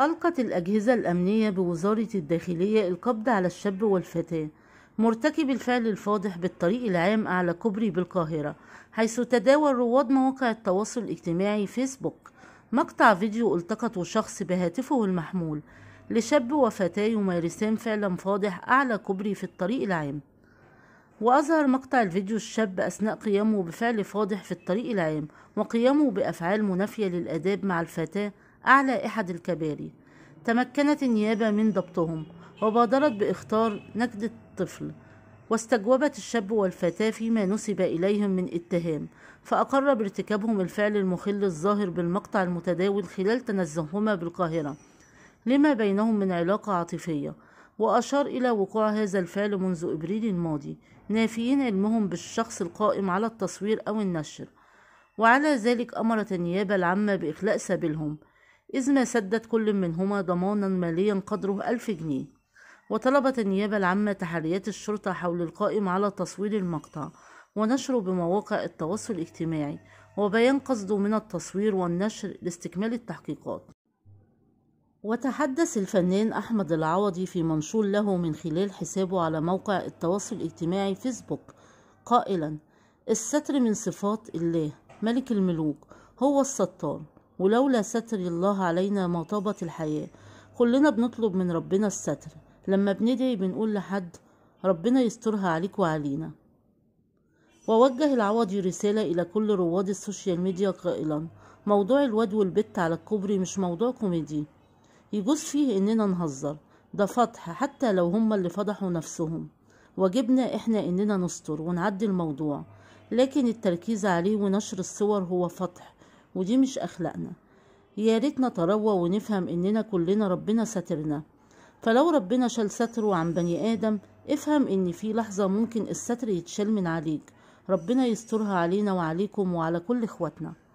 ألقت الأجهزة الأمنية بوزارة الداخلية القبض على الشاب والفتاة مرتكب الفعل الفاضح بالطريق العام على كوبري بالقاهرة حيث تداول رواد مواقع التواصل الاجتماعي فيسبوك مقطع فيديو التقطه شخص بهاتفه المحمول لشاب وفتاة يمارسان فعلا فاضح أعلى كوبري في الطريق العام وأظهر مقطع الفيديو الشاب أثناء قيامه بفعل فاضح في الطريق العام وقيامه بأفعال منافية للآداب مع الفتاة أعلى أحد الكباري تمكنت النيابة من ضبطهم وبادرت بإخطار نجدة الطفل واستجوبت الشاب والفتاة فيما نسب إليهم من اتهام فأقر بارتكابهم الفعل المخل الظاهر بالمقطع المتداول خلال تنزههما بالقاهرة لما بينهم من علاقة عاطفية وأشار إلى وقوع هذا الفعل منذ إبريل الماضي نافيين علمهم بالشخص القائم على التصوير أو النشر وعلى ذلك أمرت النيابة العامة بإخلاء سبيلهم إذ ما سدت كل منهما ضمانا ماليا قدره ألف جنيه وطلبت النيابة العامة تحريات الشرطة حول القائم على تصوير المقطع ونشره بمواقع التواصل الاجتماعي وبيان قصده من التصوير والنشر لاستكمال التحقيقات وتحدث الفنان أحمد العوضي في منشور له من خلال حسابه على موقع التواصل الاجتماعي فيسبوك قائلا الستر من صفات الله ملك الملوك هو الستار ولولا ستر الله علينا ما طابت الحياة كلنا بنطلب من ربنا الستر لما بندعي بنقول لحد ربنا يسترها عليك وعلينا ووجه العوضي رسالة إلى كل رواد السوشيال ميديا قائلا موضوع الواد والبت على الكوبري مش موضوع كوميدي يجوز فيه إننا نهزر ده فضح حتى لو هما اللي فضحوا نفسهم واجبنا إحنا إننا نستر ونعدي الموضوع لكن التركيز عليه ونشر الصور هو فضح ودي مش أخلاقنا يا ريت تروى ونفهم إننا كلنا ربنا ساترنا فلو ربنا شال ستره عن بني آدم افهم إن في لحظة ممكن الستر يتشال من عليك ربنا يسترها علينا وعليكم وعلى كل إخواتنا